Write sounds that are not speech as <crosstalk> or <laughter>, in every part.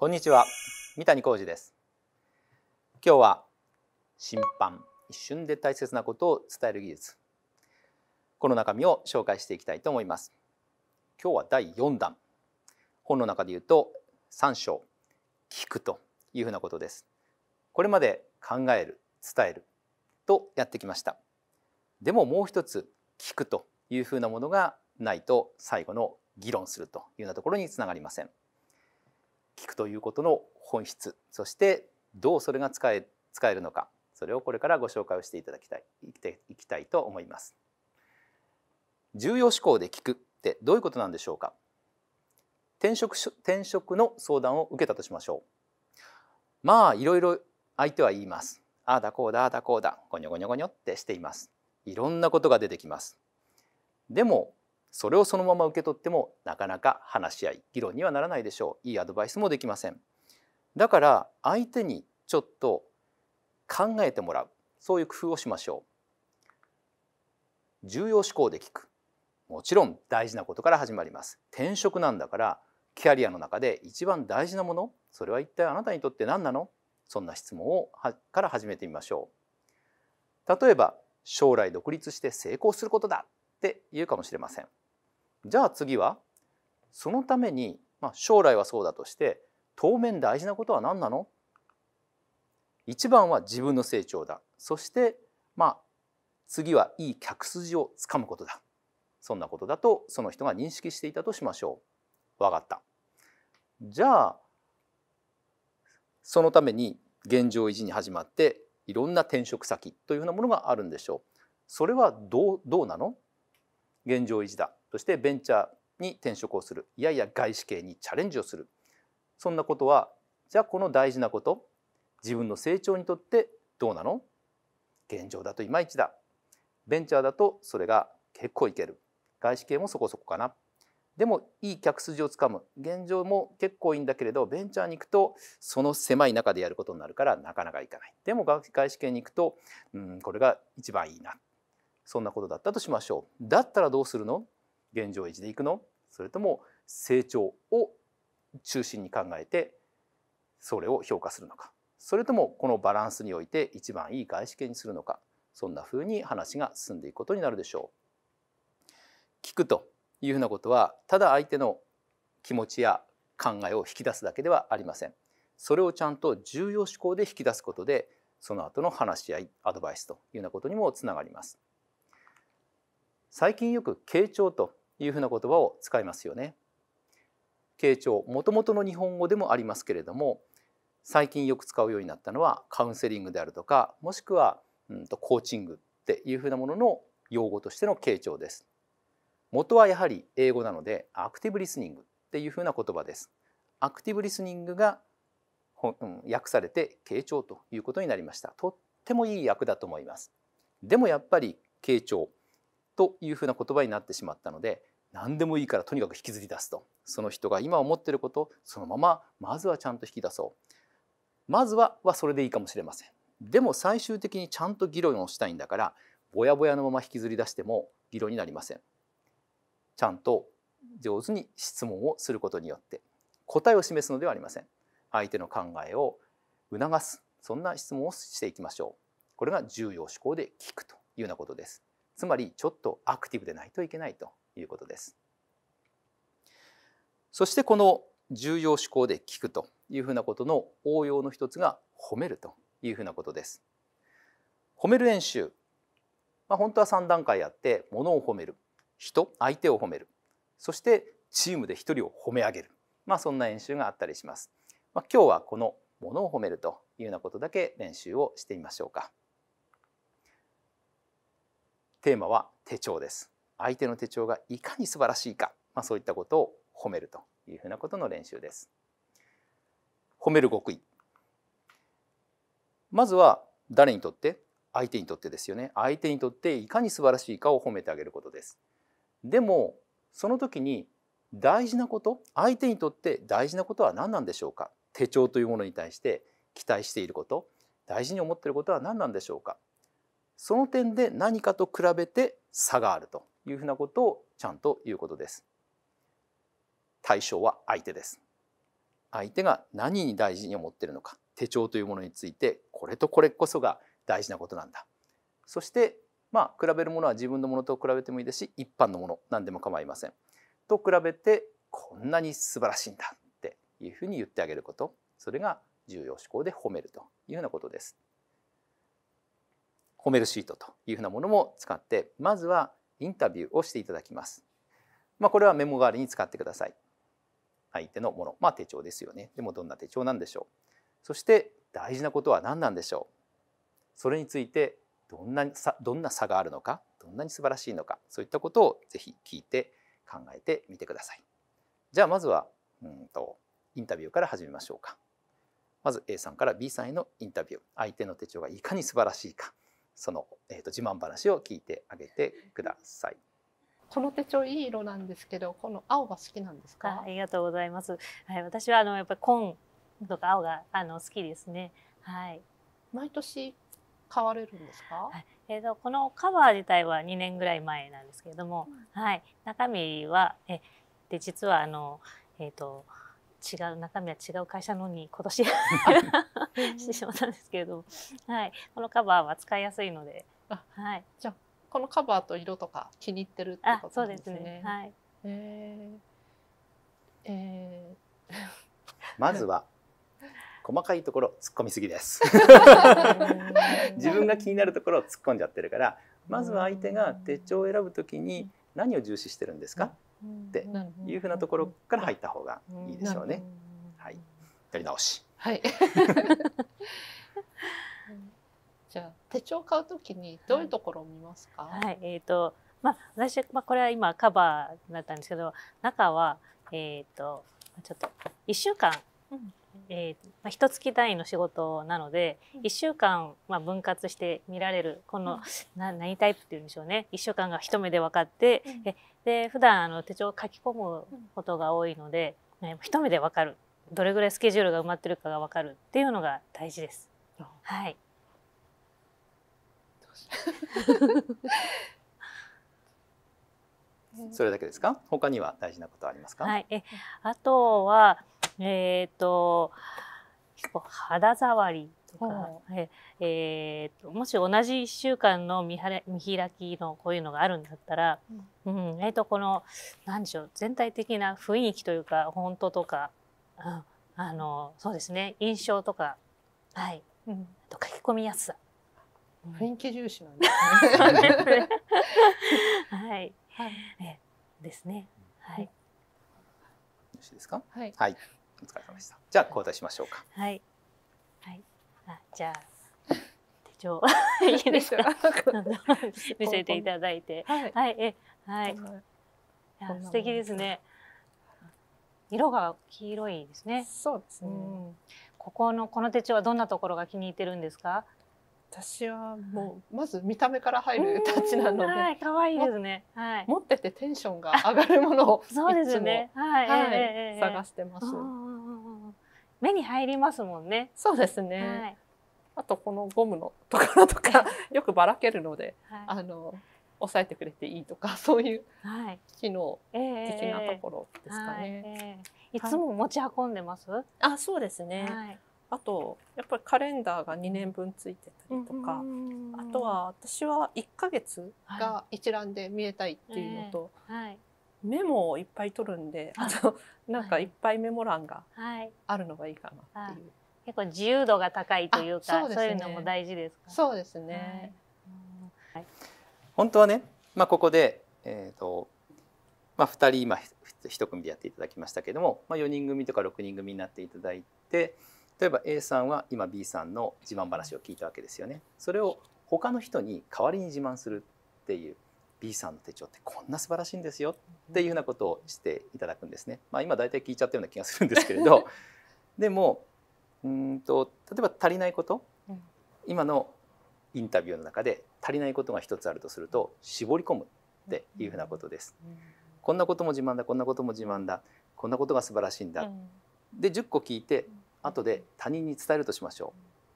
こんにちは三谷浩二です今日は審判一瞬で大切なことを伝える技術この中身を紹介していきたいと思います今日は第四弾本の中で言うと三章聞くというふうなことですこれまで考える伝えるとやってきましたでももう一つ聞くというふうなものがないと最後の議論するというようなところにつながりません聞くということの本質そしてどうそれが使え使えるのかそれをこれからご紹介をしていただきたいいきたいと思います。重要思考で聞くってどういうことなんでしょうか転職転職の相談を受けたとしましょう。まあいろいろ相手は言います。ああだこうだああだこうだごにょごにょごにょってしています。いろんなことが出てきます。でもそれをそのまま受け取ってもなかなか話し合い議論にはならないでしょういいアドバイスもできませんだから相手にちょっと考えてもらうそういう工夫をしましょう重要思考で聞くもちろん大事なことから始まります転職なんだからキャリアの中で一番大事なものそれは一体あなたにとって何なのそんな質問をから始めてみましょう例えば将来独立して成功することだって言うかもしれませんじゃあ次はそのために、まあ、将来はそうだとして当面大事なことは何なの一番は自分の成長だそしてまあ次はいい客筋をつかむことだそんなことだとその人が認識していたとしましょう。分かった。じゃあそのために現状維持に始まっていろんな転職先というふうなものがあるんでしょう。それはどうどうなの現状維持だそしてベンチャーに転職をするいやいや外資系にチャレンジをするそんなことはじゃあこの大事なこと自分の成長にとってどうなの現状だといまいちだベンチャーだとそれが結構いける外資系もそこそこかなでもいい客筋をつかむ現状も結構いいんだけれどベンチャーに行くとその狭い中でやることになるからなかなかいかないでも外資系に行くとうんこれが一番いいなそんなことだったとしましょうだったらどうするの現状維持でいくのそれとも成長を中心に考えてそれを評価するのかそれともこのバランスにおいて一番いい外資系にするのかそんなふうに話が進んでいくことになるでしょう。聞くというふうなことはただ相手の気持ちや考えを引き出すだけではありません。それをちゃんと重要思考で引き出すことでその後の話し合いアドバイスというようなことにもつながります。最近よく傾聴というふうな言葉を使いますよね。傾聴もともとの日本語でもありますけれども最近よく使うようになったのはカウンセリングであるとかもしくは、うんと、コーチングっていうふうなものの用語としての傾聴です。元はやはり英語なのでアクティブリスニングっていうふうな言葉です。アクティブリスニングが、うん、訳されて傾聴ということになりました。とってもいい訳だと思います。でもやっぱり傾聴というふうな言葉になってしまったので何でもいいからとにかく引きずり出すとその人が今思ってることそのまままずはちゃんと引き出そうまずははそれでいいかもしれませんでも最終的にちゃんと議論をしたいんだからぼやぼやのまま引きずり出しても議論になりませんちゃんと上手に質問をすることによって答えを示すのではありません相手の考えを促すそんな質問をしていきましょうこれが重要思考で聞くというようなことですつまりちょっとアクティブでないといけないということです。そしてこの重要思考で聞くというふうなことの応用の一つが褒めるというふうなことです。褒める練習、まあ、本当は3段階あって物を褒める人相手を褒めるそしてチームで1人を褒め上げる、まあ、そんな演習があったりします。まあ、今日はこの物を褒めるというようなことだけ練習をしてみましょうか。テーマは手帳です。相手の手帳がいかに素晴らしいか、まあ、そういったことを褒めるというふうなことの練習です。褒める極意まずは誰にとって相手にとってですよね相手にとっていかに素晴らしいかを褒めてあげることですでもその時に大事なこと相手にとって大事なことは何なんでしょうか手帳というものに対して期待していること大事に思っていることは何なんでしょうかその点で何かと比べて差があるというふうなことをちゃんと言うことです。対象は相手です。相手が何に大事に思ってるのか手帳というものについてこれとこれこそが大事なことなんだ。そしてまあ比べるものは自分のものと比べてもいいですし一般のもの何でも構いません。と比べてこんなに素晴らしいんだっていうふうに言ってあげることそれが重要思考で褒めるというようなことです。褒めるシートというふうなものも使ってまずはインタビューをしていただきます。まあ、これはメモ代わりに使ってください。相手のもの、まあ、手帳ですよね。でもどんな手帳なんでしょう。そして大事なことは何なんでしょう。それについてどんなどんな差があるのかどんなに素晴らしいのかそういったことをぜひ聞いて考えてみてください。じゃあまずはうんとインタビューから始めましょうか。まず A さんから B さんへのインタビュー相手の手帳がいかに素晴らしいかその、えーと、自慢話を聞いてあげてください。この手帳いい色なんですけど、この青が好きなんですか。ありがとうございます。はい、私はあのやっぱり紺とか青があの好きですね。はい。毎年買われるんですか。はい、えっ、ー、とこのカバー自体は2年ぐらい前なんですけれども、うん、はい。中身はえで実はあのえっ、ー、と。違う中身は違う会社のに今年 <laughs> してしまったんですけれども、はい、このカバーは使いやすいので、はい、じゃあこのカバーと色とか気に入ってるってことですね。そうですねはい、えーえー、まずは細かいところ突っ込みすぎです <laughs> 自分が気になるところを突っ込んじゃってるからまずは相手が手帳を選ぶときに何を重視してるんですか、っていうふうなところから入った方がいいでしょうね。はい、やり直し。はい。<laughs> じゃあ手帳買うときにどういうところを見ますか。はい、はい、えっ、ー、とまあ私まあこれは今カバーなったんですけど中はえっ、ー、とちょっと一週間えーまあ、一月単位の仕事なので1週間、まあ、分割して見られるこの、な何タイプっていうんでしょうね1週間が一目で分かって、えで普段あの手帳を書き込むことが多いので、ね、一目で分かるどれぐらいスケジュールが埋まってるかが分かるっていうのが大事です。はい <laughs> それだけですか？他には大事なことありますか？はい、えあとはえっ、ー、と結構肌触りとか、ええー、ともし同じ一週間の見はれ見開きのこういうのがあるんだったら、うん、うん、えっ、ー、とこの何でしょう全体的な雰囲気というか本当とか、うん、あのそうですね印象とかはい、うん、と書き込みやすさ。雰囲気重視なんですね。はい。はい。ですね。はい。よろしいですか。はい。はいお疲れ様でした。じゃあ交代しましょうか。はい。はい。あじゃあ <laughs> 手帳 <laughs> いいですか。<laughs> 見せていただいて。はい。はい、えはい。い素敵ですね。色が黄色いですね。そうですね。うん、ここのこの手帳はどんなところが気に入ってるんですか。私はもうまず見た目から入るたちなので、はい、可愛いですね。はい、持っててテンションが上がるものをそうですね。はい、はい、探してます。目に入りますもんね。そうですね。はい、あとこのゴムのところとかよくばらけるので、はい、あの押さえてくれていいとか <laughs> そういう機能的なところですかね。いつも持ち運んでます？あ、そうですね。はい、あとやっぱりカレンダーが2年分ついてたりとか、うん、あとは私は1ヶ月が一覧で見えたいっていうのと、はい、メモをいっぱい取るんで、あとなんかいっぱいメモ欄があるのがいいかなっていう。はい結構自由度が高いというかそう、ね,、いうのも大事ですか。そうですね。はい、本当はね、まあここでえっ、ー、とまあ二人今一組でやっていただきましたけれども、まあ四人組とか六人組になっていただいて、例えば A さんは今 B さんの自慢話を聞いたわけですよね。それを他の人に代わりに自慢するっていう。B さんの手帳ってこんな素晴らしいんですよっていうようなことをしていただくんですね。まあ、今大体聞いちゃったような気がするんですけれど <laughs> でもうんと例えば足りないこと、今のインタビューの中で足りないことが一つあるとすると絞り込むっていうふうなことです。こんなことも自慢だこんなことも自慢だこんなことが素晴らしいんだ。で10個聞いて後で他人に伝えるとしましょ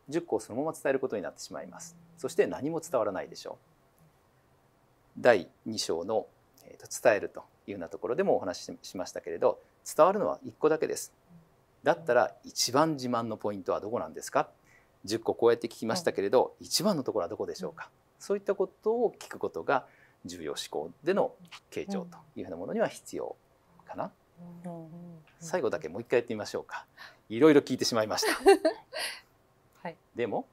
う。10個そのまま伝えることになってしまいます。そして何も伝わらないでしょう。第2章の伝えるというようなところでもお話ししましたけれど伝わるのは1個だけです。だったら一番自慢のポイントはどこなんですか10個こうやって聞きましたけれど、一番のところはどこでしょうかそういったことを聞くことが重要思考での傾聴というふうなものには必要かな。最後だけもう一回やってみましょうか。いろいろ聞いてしまいました。<laughs> はい、でも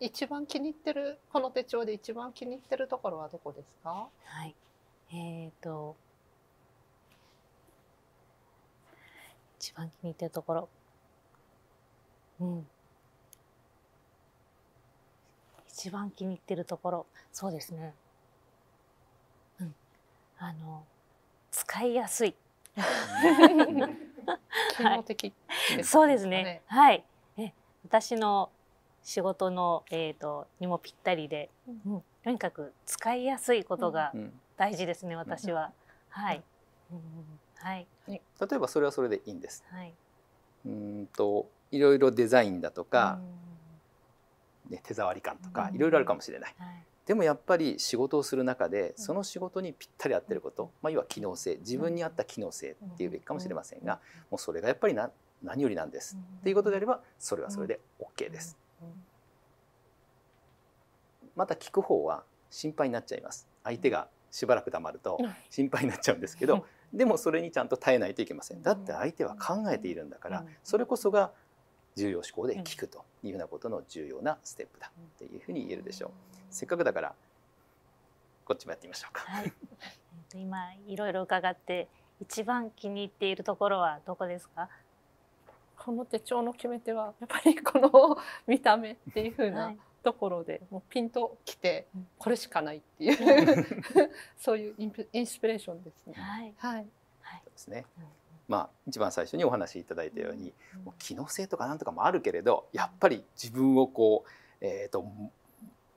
一番気に入ってるこの手帳で一番気に入ってるところはどこですか？はい。えっ、ー、と一番気に入ってるところ、うん。一番気に入ってるところ、そうですね。うん、あの使いやすい。<laughs> <laughs> 機能的、ねはい、そうですね。はい。え、私の仕事の、えーと、にもぴったりで、うん、とにかく使いやすいことが大事ですね、私は。はい、はい、例えばそれはそれでいいんです。はい、うんといろいろデザインだとか、ね、手触り感とかいろいろあるかもしれない。はいでもやっぱり仕事をする中でその仕事にぴったり合ってること、まあ、要は機能性自分に合った機能性っていうべきかもしれませんがもうそれがやっぱりな何よりなんですっていうことであればそれはそれで OK です。また聞く方は心配になっちゃいます相手がしばらく黙ると心配になっちゃうんですけどでもそれにちゃんと耐えないといけませんだって相手は考えているんだからそれこそが重要思考で聞くというふうなことの重要なステップだっていうふうに言えるでしょうせっかくだからこっちもやってみましょうか、はい、今いろいろ伺って一番気に入っているところはどこですかこの手帳の決め手はやっぱりこの <laughs> 見た目っていう風なところで、もうピンときてこれしかないっていう <laughs> そういうインスピレーションですね。はい、はい、そうですね。まあ、一番最初にお話しいただいたように、もう機能性とかなんとかもあるけれどやっぱり自分をこう、えーと、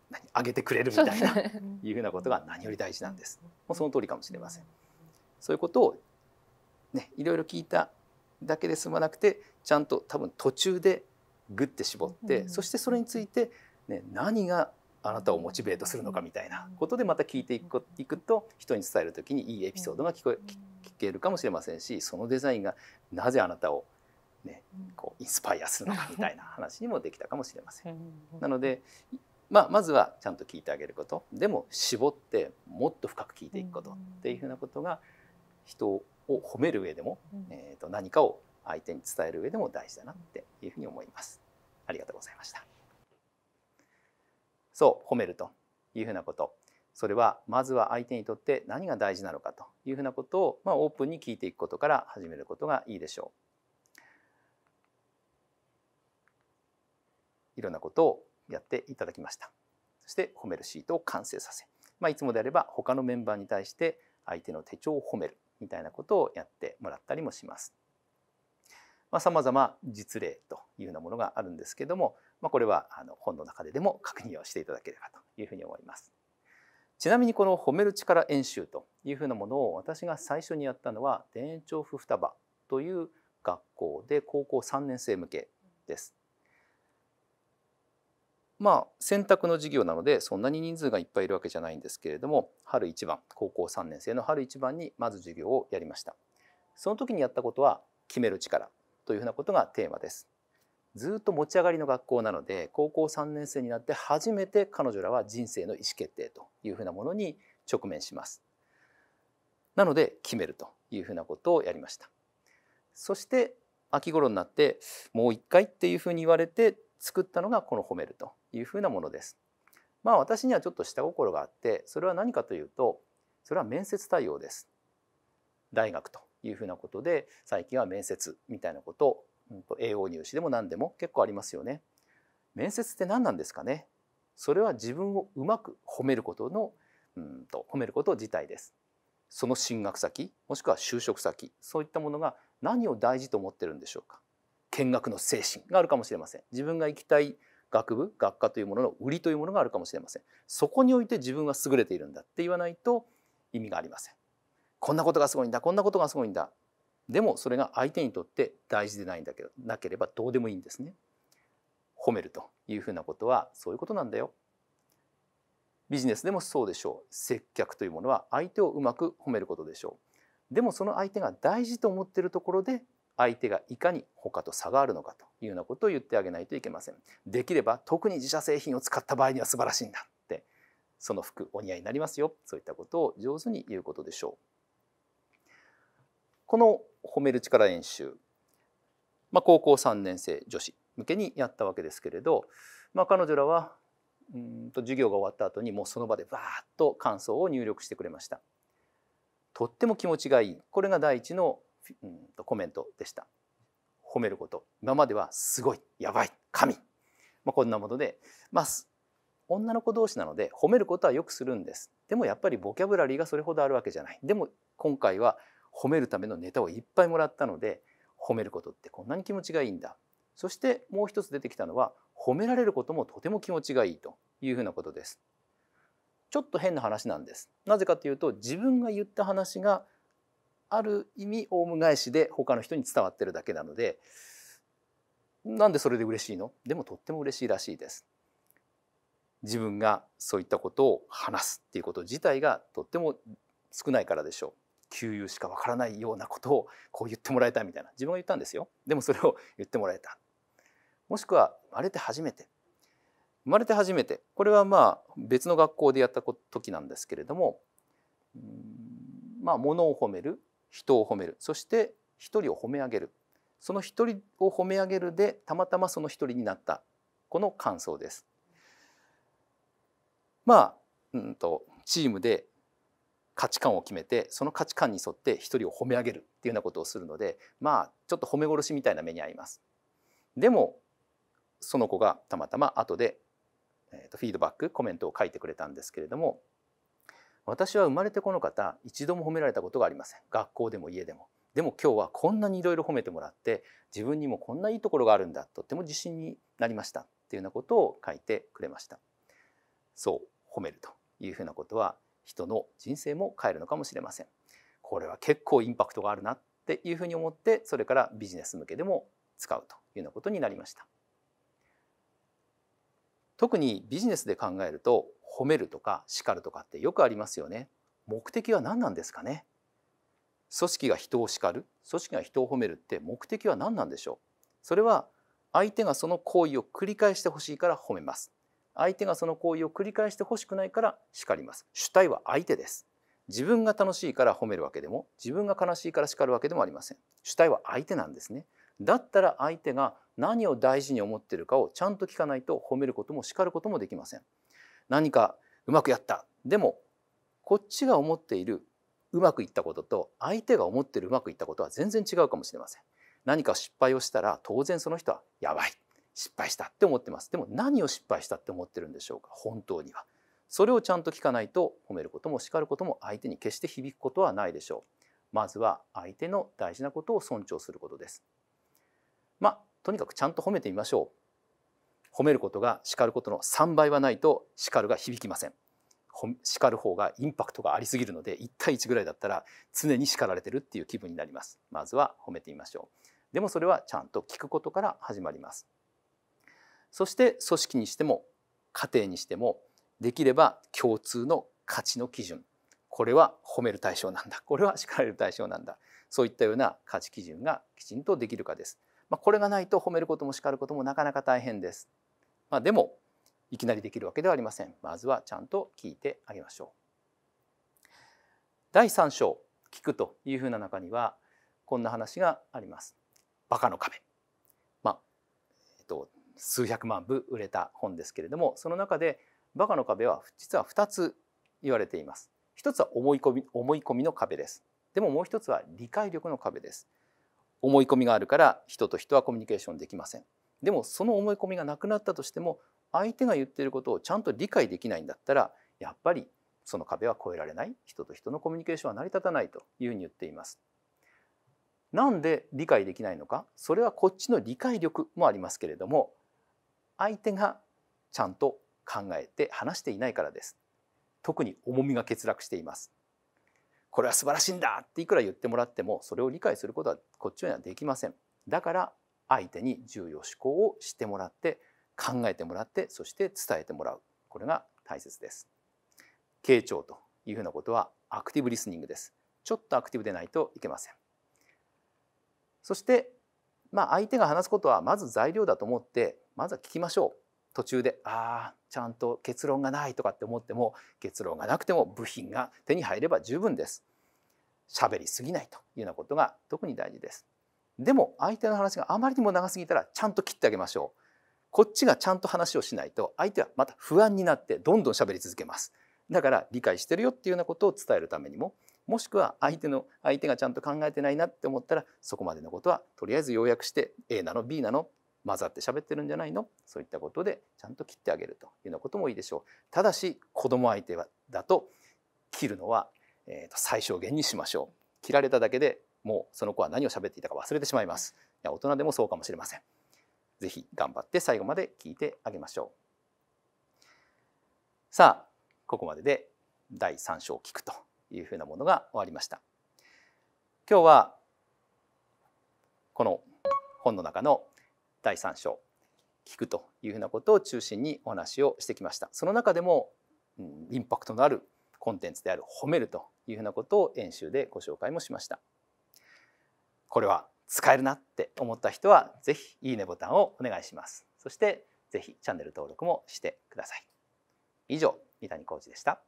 何上げてくれるみたいな、いうふうなことが何より大事なんです。もうその通りかもしれません。そういうことをね、いろいろ聞いただけで済まなくてちゃんと多分途中でグッて絞って、そしてそれについて、ね、何があなたをモチベートするのかみたいなことでまた聞いていくいくと人に伝える時にいいエピソードが聞こえ聞けるかもしれませんしそのデザインがなぜあなたを、ね、こうインスパイアするのかみたいな話にもできたかもしれません。なのでまあ、まずはちゃんと聞いてあげることでも絞ってもっと深く聞いていくことっていうふうなことが人を褒める上でも、えー、と何かを相手に伝える上でも大事だなっていうふうに思います。ありがとうございました。そう褒めるというふうなことそれはまずは相手にとって何が大事なのかというふうなことを、まあ、オープンに聞いていくことから始めることがいいでしょう。いろんなことをやっていただきました。そして褒めるシートを完成させ、まあ、いつもであれば他のメンバーに対して相手の手帳を褒めるみたいなことをやってもらったりもします。まあ、様々実例というようなものがあるんですけれども、まあ、これはあの本の中ででも確認をしていただければというふうに思います。ちなみにこの「褒める力演習」というふうなものを私が最初にやったのは田園調布双葉という学校で高校3年生向けです。まあ選択の授業なのでそんなに人数がいっぱいいるわけじゃないんですけれども春一番高校3年生の春一番にまず授業をやりました。その時にやったことは「決める力」というふうなことがテーマです。ずっと持ち上がりの学校なので高校3年生になって初めて彼女らは人生の意思決定というふうなものに直面します。なので決めるというふうなことをやりました。そして秋頃になってもう一回っていうふうに言われて作ったのがこの褒めるというふうなものです。まあ私にはちょっと下心があってそれは何かというとそれは面接対応です。大学というふうなことで最近は面接みたいなことを、うん、と栄養入試でも何でも結構ありますよね。面接って何なんですかねそれは自分をうまく褒めることのうんと褒めること自体です。その進学先もしくは就職先そういったものが何を大事と思ってるんでしょうか見学の精神があるかもしれません自分が行きたい学部学科というものの売りというものがあるかもしれませんそこにおいて自分は優れているんだって言わないと意味がありませんこんなことがすごいんだこんなことがすごいんだでもそれが相手にとって大事でないんだけどなければどうでもいいんですね。褒めるというふうなことはそういうことなんだよ。ビジネスでもそうでしょう。接客というものは相手をうまく褒めることでしょう。でもその相手が大事と思っているところで相手がいかに他と差があるのかというようなことを言ってあげないといけません。できれば特に自社製品を使った場合には素晴らしいんだってその服お似合いになりますよそういったことを上手に言うことでしょう。この褒める力演習、まあ、高校3年生女子向けにやったわけですけれど、まあ、彼女らはうんと授業が終わった後にもうその場でバーッと感想を入力してくれました。とっても気持ちがいいこれが第一のうんとコメントでした。褒めること今まではすごいやばい神、まあ、こんなもので、まあ、女の子同士なので褒めることはよくするんですでもやっぱりボキャブラリーがそれほどあるわけじゃないでも今回は褒めるためのネタをいっぱいもらったので褒めることってこんなに気持ちがいいんだそしてもう一つ出てきたのは褒められることもとても気持ちがいいというふうなことですちょっと変な話なんですなぜかというと自分が言った話がある意味オウム返しで他の人に伝わってるだけなのでなんでそれで嬉しいのでもとっても嬉しいらしいです自分がそういったことを話すっていうこと自体がとっても少ないからでしょう給油しかわからないようなことをこう言ってもらえたみたいな自分が言ったんですよでもそれを言ってもらえたもしくは生まれて初めて生まれて初めてこれはまあ別の学校でやった時なんですけれどもまあ物を褒める人を褒めるそして一人を褒め上げるその一人を褒め上げるでたまたまその一人になったこの感想です。まあ、うんとチームで価値観を決めてその価値観に沿って一人を褒め上げるっていうようなことをするのでまあちょっと褒め殺しみたいな目に遭います。でもその子がたまたま後で、えー、とフィードバックコメントを書いてくれたんですけれども私は生まれてこの方一度も褒められたことがありません学校でも家でもでも今日はこんなにいろいろ褒めてもらって自分にもこんないいところがあるんだとっても自信になりましたっていうようなことを書いてくれましたそう褒めるというふうなことは人の人生も変えるのかもしれませんこれは結構インパクトがあるなっていうふうに思ってそれからビジネス向けでも使うというようなことになりました特にビジネスで考えると褒めるとか叱るとかってよくありますよね目的は何なんですかね組織が人を叱る組織が人を褒めるって目的は何なんでしょうそれは相手がその行為を繰り返してほしいから褒めます相手がその行為を繰り返してほしくないから叱ります主体は相手です自分が楽しいから褒めるわけでも自分が悲しいから叱るわけでもありません主体は相手なんですねだったら相手が何を大事に思っているかをちゃんと聞かないと褒めることも叱ることもできません何かうまくやったでもこっちが思っているうまくいったことと相手が思っているうまくいったことは全然違うかもしれません何か失敗をしたら当然その人はやばい失敗したって思ってますでも何を失敗したって思ってるんでしょうか本当にはそれをちゃんと聞かないと褒めることも叱ることも相手に決して響くことはないでしょうまずは相手の大事なことを尊重することですまあとにかくちゃんと褒めてみましょう褒めることが叱ることの3倍はないと叱るが響きません叱る方がインパクトがありすぎるので1対1ぐらいだったら常に叱られてるっていう気分になりますまずは褒めてみましょうでもそれはちゃんと聞くことから始まりますそして組織にしても家庭にしてもできれば共通の価値の基準これは褒める対象なんだこれは叱られる対象なんだそういったような価値基準がきちんとできるかです。まあ、これがないと褒めることも叱ることもなかなか大変です。まあ、でもいきなりできるわけではありません。まずはちゃんと聞いてあげましょう。第3章「聞く」というふうな中にはこんな話があります。バカの壁数百万部売れた本ですけれどもその中で「バカの壁」は実は2つ言われています。一つは思い込み思い込みの壁です。でももう一つは理解力の壁です。思い込みがあるから人と人はコミュニケーションできません。でもその思い込みがなくなったとしても相手が言っていることをちゃんと理解できないんだったらやっぱりその壁は越えられない人と人のコミュニケーションは成り立たないというふうに言っています。なんで理解できないのかそれはこっちの理解力もありますけれども相手がちゃんと考えて話していないからです特に重みが欠落していますこれは素晴らしいんだっていくら言ってもらってもそれを理解することはこっちにはできませんだから相手に重要思考をしてもらって考えてもらってそして伝えてもらうこれが大切です傾聴というふうなことはアクティブリスニングですちょっとアクティブでないといけませんそしてまあ相手が話すことはまず材料だと思ってまずは聞きましょう途中でああちゃんと結論がないとかって思っても結論がなくても部品が手に入れば十分です喋りすぎないというようなことが特に大事ですでも相手の話があまりにも長すぎたらちゃんと切ってあげましょうこっちがちゃんと話をしないと相手はまた不安になってどんどん喋り続けますだから理解してるよっていうようなことを伝えるためにももしくは相手の相手がちゃんと考えてないなって思ったらそこまでのことはとりあえず要約して A なの B なの混ざって喋ってるんじゃないのそういったことでちゃんと切ってあげるというようなこともいいでしょうただし子供相手はだと切るのは、えー、と最小限にしましょう切られただけでもうその子は何を喋っていたか忘れてしまいますいや大人でもそうかもしれませんぜひ頑張って最後まで聞いてあげましょうさあここまでで第三章を聞くというふうなものが終わりました今日はこの本の中の第3章聞くというふうなことを中心にお話をしてきましたその中でも、うん、インパクトのあるコンテンツである褒めるというふうなことを演習でご紹介もしましたこれは使えるなって思った人は是非いいねボタンをお願いしますそして是非チャンネル登録もしてください以上三谷浩二でした